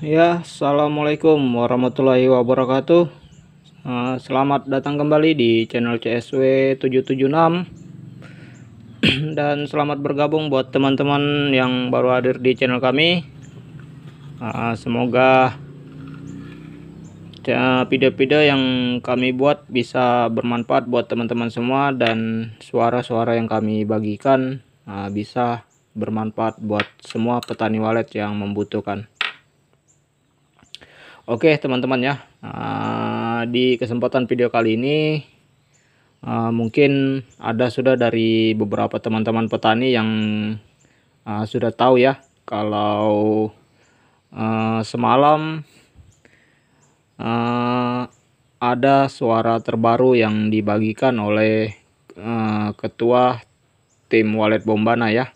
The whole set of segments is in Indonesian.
ya assalamualaikum warahmatullahi wabarakatuh eh, selamat datang kembali di channel CSW 776 dan selamat bergabung buat teman-teman yang baru hadir di channel kami eh, semoga eh, video-video yang kami buat bisa bermanfaat buat teman-teman semua dan suara-suara yang kami bagikan bisa bermanfaat buat semua petani walet yang membutuhkan Oke teman-teman ya ah, di kesempatan video kali ini ah, mungkin ada sudah dari beberapa teman-teman petani yang ah, sudah tahu ya kalau semalam ada suara terbaru yang dibagikan oleh ketua tim Walet Bombana ya.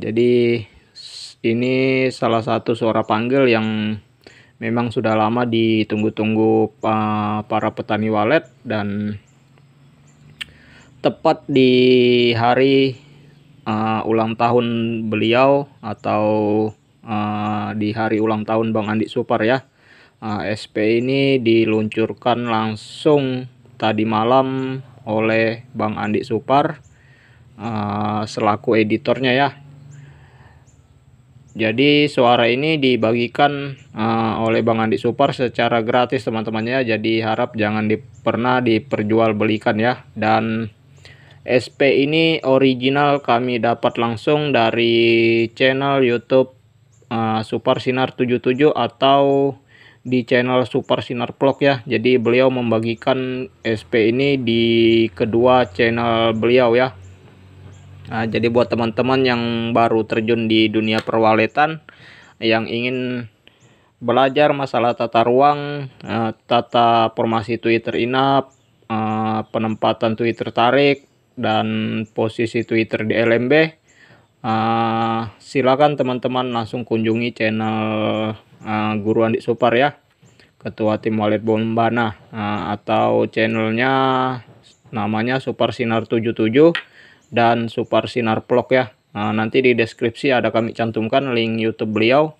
jadi ini salah satu suara panggil yang memang sudah lama ditunggu-tunggu eh, para petani walet dan tepat di hari uh, ulang tahun beliau atau uh, di hari ulang tahun Bang Andi Supar ya. Uh, SP ini diluncurkan langsung tadi malam oleh Bang Andi Supar uh, selaku editornya ya jadi suara ini dibagikan uh, oleh Bang Andi Super secara gratis teman-temannya. Jadi harap jangan di, pernah diperjualbelikan ya. Dan SP ini original kami dapat langsung dari channel YouTube uh, Supar Sinar 77 atau di channel Super Sinar Vlog ya. Jadi beliau membagikan SP ini di kedua channel beliau ya Nah, jadi buat teman-teman yang baru terjun di dunia perwaletan yang ingin belajar masalah tata ruang, eh, tata formasi Twitter inap, eh, penempatan Twitter tarik dan posisi Twitter di LMB. Eh, silakan teman-teman langsung kunjungi channel Guru Andi Supar ya. Ketua tim Walet Bombana atau channelnya namanya Super Sinar 77 dan Supar Sinar Vlog ya. Nah, nanti di deskripsi ada kami cantumkan link YouTube beliau.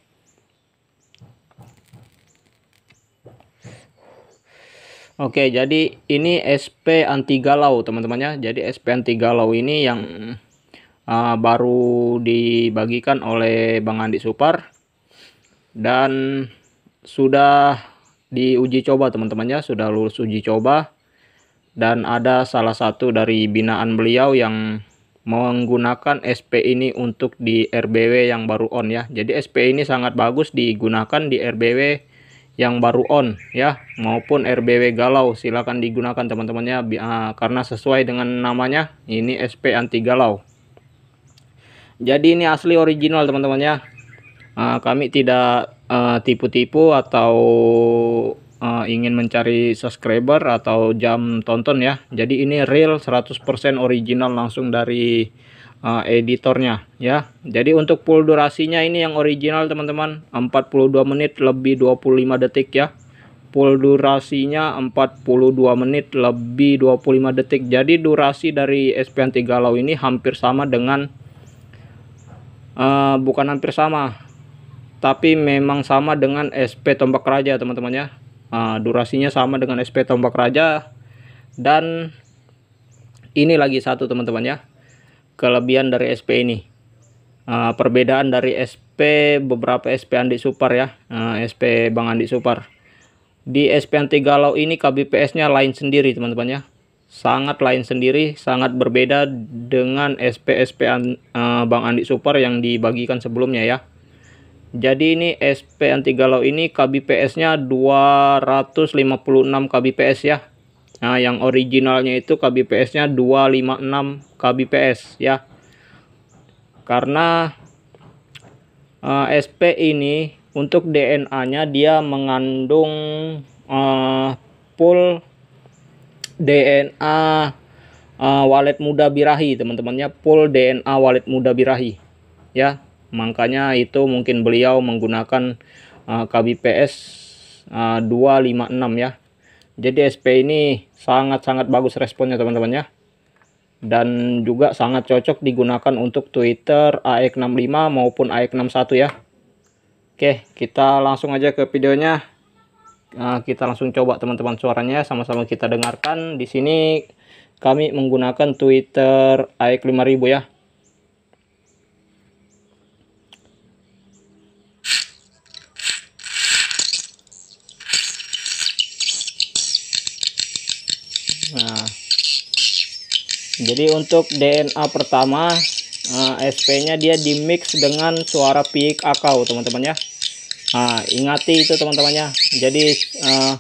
Oke, jadi ini SP anti galau teman-temannya. Jadi SP anti galau ini yang uh, baru dibagikan oleh Bang Andi Supar dan sudah diuji coba teman-temannya, sudah lulus uji coba dan ada salah satu dari binaan beliau yang menggunakan SP ini untuk di RBW yang baru on ya. Jadi SP ini sangat bagus digunakan di RBW yang baru on ya maupun RBW galau silakan digunakan teman-temannya ah, karena sesuai dengan namanya ini SP anti galau. Jadi ini asli original teman-temannya. ya kami tidak ah, tipu -tipu atau uh, ingin mencari subscriber atau jam tonton ya. Jadi ini real 100% original langsung dari uh, editornya ya. Jadi untuk full durasinya ini yang original teman-teman 42 menit lebih 25 detik ya. Full durasinya 42 menit lebih 25 detik. Jadi durasi dari SPN3 Galau ini hampir sama dengan uh, bukan hampir sama tapi memang sama dengan SP Tombak Raja teman-teman ya nah, durasinya sama dengan SP tombak raja dan ini lagi satu teman-teman ya kelebihan dari SP ini Nah, perbedaan dari SP beberapa SP Andi Supar ya Nah, SP Bang Andi Supar di SP Anti Galau ini KBPS nya lain sendiri teman-teman ya sangat lain sendiri sangat berbeda dengan SP SP uh, ah, Bang Andi Super yang dibagikan sebelumnya ya jadi ini SP anti Galau ini KBPS-nya 256 KBPS ya. Nah, yang originalnya itu KBPS-nya 256 KBPS ya. Karena uh, eh, SP ini untuk DNA-nya dia mengandung uh, pool DNA uh, eh, walet muda birahi, teman-temannya pool DNA walet muda birahi ya makanya itu mungkin beliau menggunakan uh, KBPS uh, 256 ya jadi SP ini sangat-sangat bagus responnya teman-teman ya dan juga sangat cocok digunakan untuk Twitter AX65 maupun AX61 ya Oke kita langsung aja ke videonya nah, kita langsung coba teman-teman suaranya sama-sama kita dengarkan di sini kami menggunakan Twitter AX5000 ya nah jadi untuk DNA pertama uh, eh, SP-nya dia dimix dengan suara pik akau teman-teman ya nah, ingati itu teman-temannya jadi uh,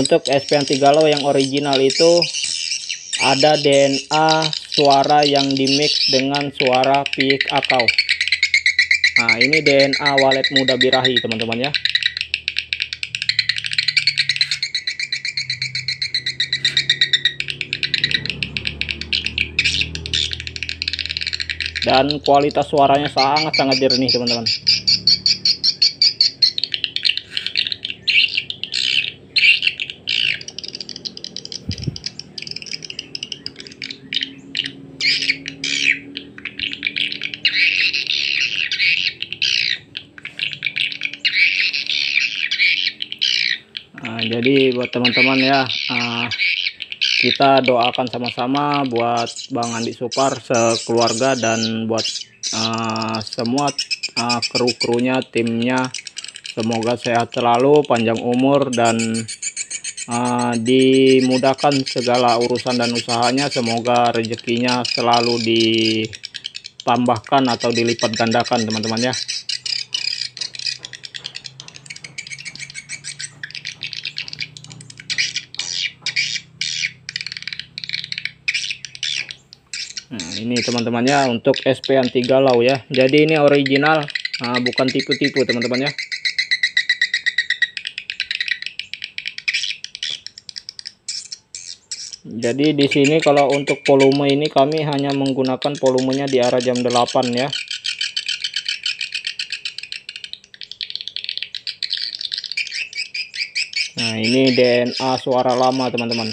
untuk SP yang tiga lo yang original itu ada DNA suara yang dimix dengan suara pik akau nah ini DNA walet muda birahi teman-teman ya dan kualitas suaranya sangat-sangat jernih teman-teman nah, jadi buat teman-teman ya uh, kita doakan sama-sama buat Bang Andi Supar sekeluarga dan buat uh, semua uh, kru-krunya timnya semoga sehat selalu panjang umur dan uh, dimudahkan segala urusan dan usahanya semoga rezekinya selalu ditambahkan atau dilipat gandakan teman-teman ya ini teman-temannya untuk SP 3 galau ya jadi ini original nah, bukan tipu-tipu teman temannya jadi di sini kalau untuk volume ini kami hanya menggunakan volumenya di arah jam 8 ya nah ini DNA suara lama teman-teman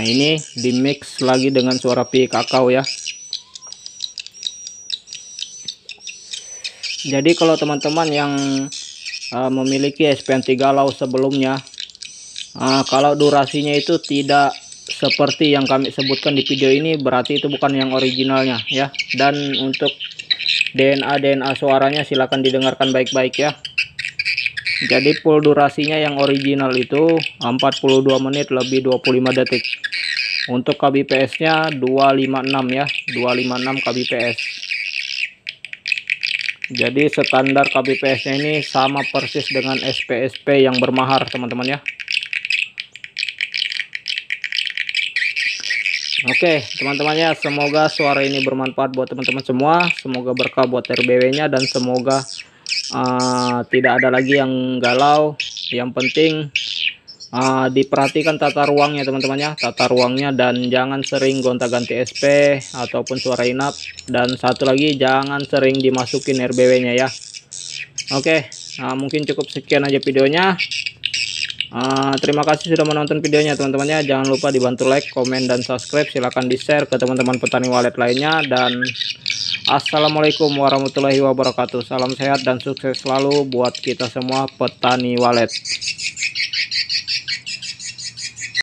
Nah ini di mix lagi dengan suara pi kakao ya. Jadi kalau teman-teman yang uh, memiliki SPN 3 Lau sebelumnya, uh, kalau durasinya itu tidak seperti yang kami sebutkan di video ini, berarti itu bukan yang originalnya ya. Dan untuk DNA-DNA suaranya silahkan didengarkan baik-baik ya jadi full durasinya yang original itu 42 menit lebih 25 detik untuk kbps nya 256 ya 256 kbps jadi standar kbps nya ini sama persis dengan SPSP yang bermahar teman-teman ya Oke teman-teman ya semoga suara ini bermanfaat buat teman-teman semua semoga berkah buat RBW nya dan semoga Ah, tidak ada lagi yang galau yang penting uh, diperhatikan tata ruangnya teman-teman ya tata ruangnya dan jangan sering gonta-ganti SP ataupun suara inap dan satu lagi jangan sering dimasukin RBW nya ya oke okay, uh, mungkin cukup sekian aja videonya Uh, terima kasih sudah menonton videonya teman-temannya jangan lupa dibantu like komen dan subscribe silahkan di share ke teman-teman petani walet lainnya dan Assalamualaikum warahmatullahi wabarakatuh. Salam sehat dan sukses selalu buat kita semua petani walet.